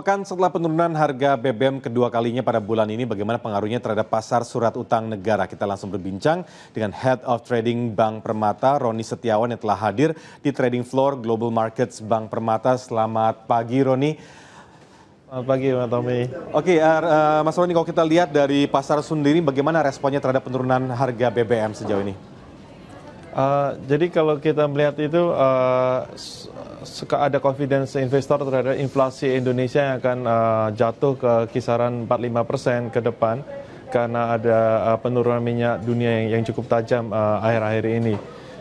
Sepekan setelah penurunan harga BBM kedua kalinya pada bulan ini, bagaimana pengaruhnya terhadap pasar surat utang negara? Kita langsung berbincang dengan Head of Trading Bank Permata, Roni Setiawan yang telah hadir di Trading Floor Global Markets Bank Permata. Selamat pagi, Roni. Selamat pagi, Mas Tommy. Oke, okay, uh, eh, eh, Mas Roni, kalau kita lihat dari pasar sendiri, bagaimana responnya terhadap penurunan harga BBM sejauh ini? Eh, jadi kalau kita melihat itu uh, ada confidence investor terhadap inflasi Indonesia yang akan uh, jatuh ke kisaran 45% ke depan karena ada uh, penurunan minyak dunia yang, yang cukup tajam akhir-akhir uh, ini.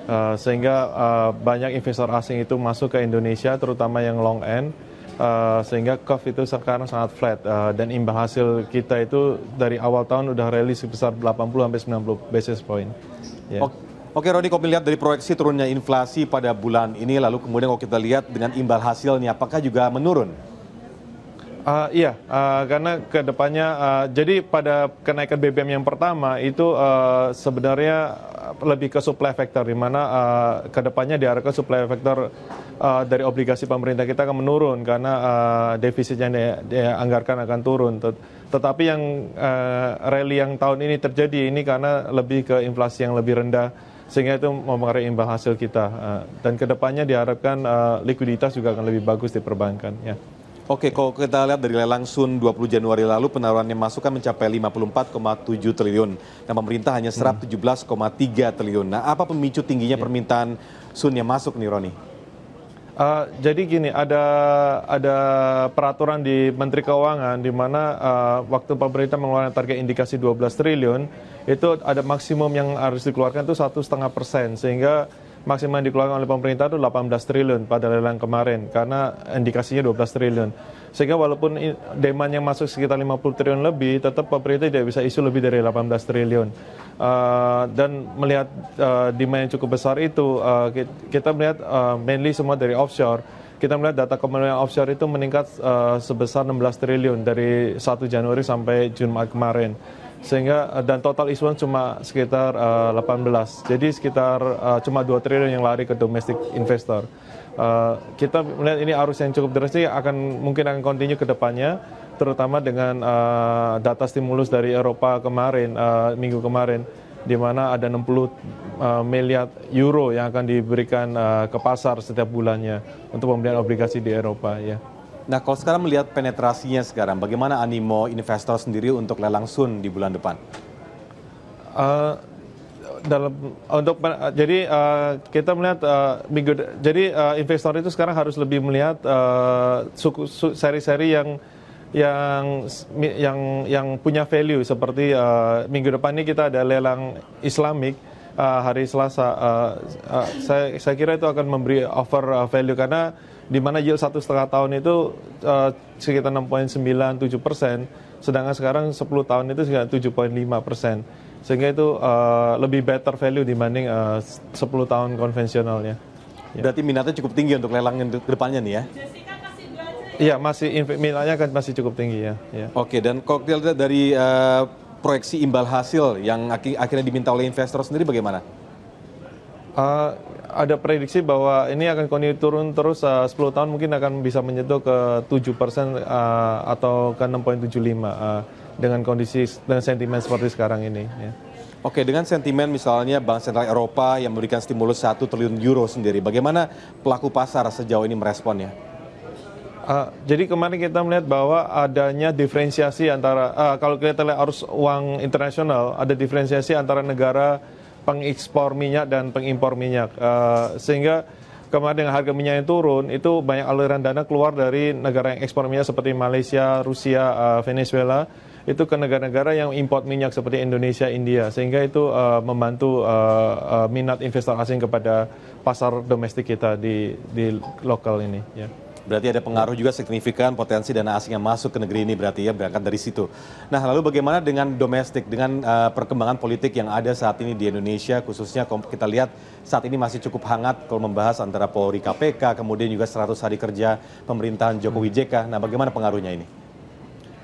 Uh, sehingga uh, banyak investor asing itu masuk ke Indonesia terutama yang long end uh, sehingga curve itu sekarang sangat flat uh, dan imbal hasil kita itu dari awal tahun udah rally sebesar 80 sampai 90 basis point. Yeah. Okay. Oke Roni, kalau melihat dari proyeksi turunnya inflasi pada bulan ini, lalu kemudian kalau kita lihat dengan imbal hasilnya, apakah juga menurun? Uh, iya, uh, karena kedepannya, uh, ah, jadi pada kenaikan BBM yang pertama itu uh, sebenarnya lebih ke supply factor, di mana uh, kedepannya diharapkan supply factor uh, dari obligasi pemerintah kita akan menurun karena uh, defisit yang akan turun. Tetapi yang uh, rally yang tahun ini terjadi ini karena lebih ke inflasi yang lebih rendah sehingga itu mempengaruhi imbal hasil kita uh, dan kedepannya diharapkan uh, likuiditas juga akan lebih bagus di perbankan ya. Oke, kalau kita lihat dari lelang Sun 20 Januari lalu penaruhannya masuk kan mencapai 54,7 triliun. Nah, pemerintah hanya serap hmm. 17,3 triliun. Nah, apa pemicu tingginya iya. permintaan Sun yang masuk nih Roni? Uh, jadi gini, ada ada peraturan di Menteri Keuangan di mana uh, waktu pemerintah mengeluarkan target indikasi 12 triliun itu ada maksimum yang harus dikeluarkan itu satu setengah persen sehingga maksimum yang dikeluarkan oleh pemerintah itu 18 triliun pada lelang kemarin karena indikasinya 12 triliun sehingga walaupun demand yang masuk sekitar 50 triliun lebih tetap pemerintah tidak bisa isu lebih dari 18 triliun Uh, dan melihat uh, demand yang cukup besar itu, uh, kita melihat uh, mainly semua dari offshore. Kita melihat data kemenangan offshore itu meningkat uh, sebesar 16 triliun dari 1 Januari sampai Jumat kemarin. Sehingga dan total issuance cuma sekitar uh, 18. Jadi sekitar uh, cuma 2 triliun yang lari ke domestic investor. Uh, kita melihat ini arus yang cukup deras ini akan mungkin akan continue ke depannya terutama dengan uh, data stimulus dari Eropa kemarin uh, minggu kemarin di mana ada 60 uh, eh, miliar euro yang akan diberikan uh, ke pasar setiap bulannya untuk pembelian obligasi di Eropa ya. Nah, kalau sekarang melihat penetrasinya sekarang, bagaimana animo investor sendiri untuk lelang sun di bulan depan? Uh, dalam untuk jadi uh, kita melihat uh, minggu jadi uh, investor itu sekarang harus lebih melihat uh, suku, seri-seri yang yang yang yang punya value seperti uh, minggu depan ini kita ada lelang Islamik uh, eh, hari Selasa. Uh, uh, saya saya kira itu akan memberi offer uh, value karena di mana yield satu setengah tahun itu uh, sekitar 6,97 persen, sedangkan sekarang 10 tahun itu sekitar 7,5 persen, sehingga itu uh, lebih better value dibanding uh, 10 tahun konvensionalnya. Ya. Berarti minatnya cukup tinggi untuk lelang ke depannya nih ya? Iya, masih nilainya kan masih cukup tinggi ya. ya. Oke, dan koktail dari uh, proyeksi imbal hasil yang ak akhirnya diminta oleh investor sendiri bagaimana? Uh, ada prediksi bahwa ini akan kondisi turun terus eh, uh, 10 tahun mungkin akan bisa menyentuh ke 7% uh, atau ke 6.75 uh, dengan kondisi dan sentimen seperti sekarang ini ya. Oke, dengan sentimen misalnya Bank Sentral Eropa yang memberikan stimulus satu triliun euro sendiri, bagaimana pelaku pasar sejauh ini meresponnya? Uh, jadi kemarin kita melihat bahwa adanya diferensiasi antara uh, kalau kita lihat arus uang internasional ada diferensiasi antara negara pengekspor minyak dan pengimpor minyak uh, sehingga kemarin dengan harga minyak yang turun itu banyak aliran dana keluar dari negara yang ekspor minyak seperti Malaysia, Rusia, uh, Venezuela itu ke negara-negara yang import minyak seperti Indonesia, India sehingga itu uh, membantu uh, uh, minat investor asing kepada pasar domestik kita di di lokal ini. Yeah. Berarti ada pengaruh juga signifikan potensi dana asing yang masuk ke negeri ini berarti ya berangkat dari situ. Nah, lalu bagaimana dengan domestik dengan uh, perkembangan politik yang ada saat ini di Indonesia khususnya kita lihat saat ini masih cukup hangat kalau membahas antara Polri KPK kemudian juga 100 hari kerja pemerintahan Jokowi hmm. JK. Nah, bagaimana pengaruhnya ini?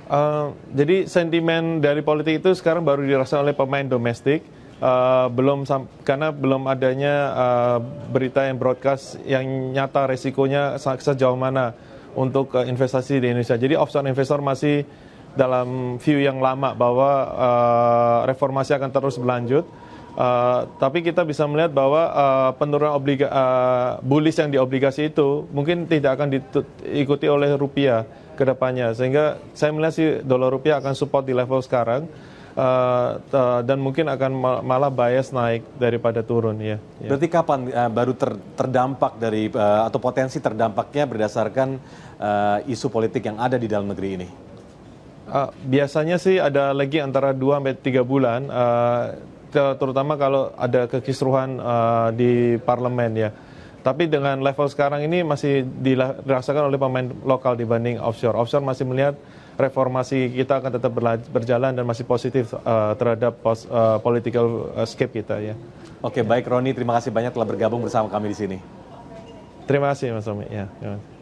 Uh, jadi sentimen dari politik itu sekarang baru dirasa oleh pemain domestik Eh, belum karena belum adanya uh, berita yang broadcast yang nyata resikonya sejauh mana untuk uh, investasi di Indonesia. Jadi offshore investor masih dalam view yang lama bahwa uh, reformasi akan terus berlanjut. Uh, tapi kita bisa melihat bahwa uh, penurunan obliga, uh, bullish yang di obligasi itu mungkin tidak akan diikuti oleh rupiah ke depannya. Sehingga saya melihat sih dolar rupiah akan support di level sekarang uh, uh, dan mungkin akan malah bias naik daripada turun ya. ya. Berarti kapan uh, baru ter, terdampak dari uh, atau potensi terdampaknya berdasarkan uh, isu politik yang ada di dalam negeri ini? Uh, biasanya sih ada lagi antara 2 sampai 3 bulan uh, terutama kalau ada kekisruhan uh, di parlemen ya. Tapi dengan level sekarang ini masih dirasakan oleh pemain lokal dibanding offshore. Offshore masih melihat reformasi kita akan tetap berjalan dan masih positif uh, terhadap pos, uh, political escape eh, kita ya. Oke, baik Roni, terima kasih banyak telah bergabung bersama kami di sini. Terima kasih Mas Omi. Ya, terima kasih.